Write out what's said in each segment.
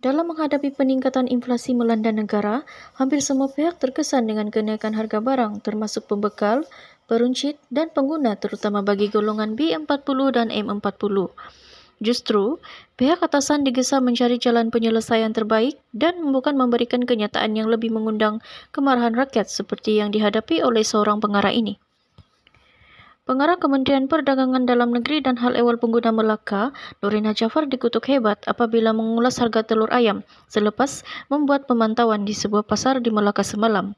Dalam menghadapi peningkatan inflasi melanda negara, hampir semua pihak terkesan dengan kenaikan harga barang, termasuk pembekal, peruncit, dan pengguna, terutama bagi golongan B40 dan M40. Justru, pihak atasan digesa mencari jalan penyelesaian terbaik dan bukan memberikan kenyataan yang lebih mengundang kemarahan rakyat seperti yang dihadapi oleh seorang pengarah ini. Pengarah Kementerian Perdagangan Dalam Negeri dan Hal Ehwal Pengguna Melaka, Nurina Jafar dikutuk hebat apabila mengulas harga telur ayam selepas membuat pemantauan di sebuah pasar di Melaka semalam.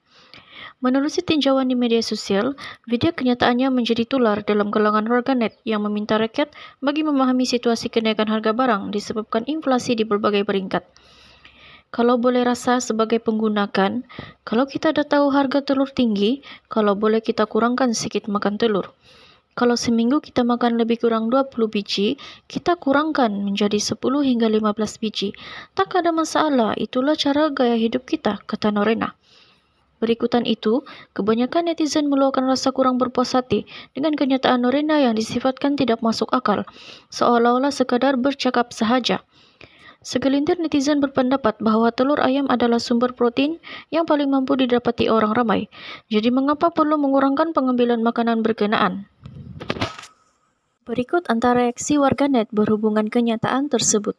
Menurut tinjauan di media sosial, video kenyataannya menjadi tular dalam kalangan warganet yang meminta rakyat bagi memahami situasi kenaikan harga barang disebabkan inflasi di berbagai peringkat. Kalau boleh rasa sebagai penggunakan, kalau kita dah tahu harga telur tinggi, kalau boleh kita kurangkan sedikit makan telur. Kalau seminggu kita makan lebih kurang 20 biji, kita kurangkan menjadi 10 hingga 15 biji. Tak ada masalah, itulah cara gaya hidup kita, kata Norena. Berikutan itu, kebanyakan netizen meluahkan rasa kurang berpuas hati dengan kenyataan Norena yang disifatkan tidak masuk akal, seolah-olah sekadar bercakap sahaja. Segelintir netizen berpendapat bahwa telur ayam adalah sumber protein yang paling mampu didapati orang ramai. Jadi mengapa perlu mengurangkan pengambilan makanan berkenaan? Berikut antara reaksi warganet berhubungan kenyataan tersebut.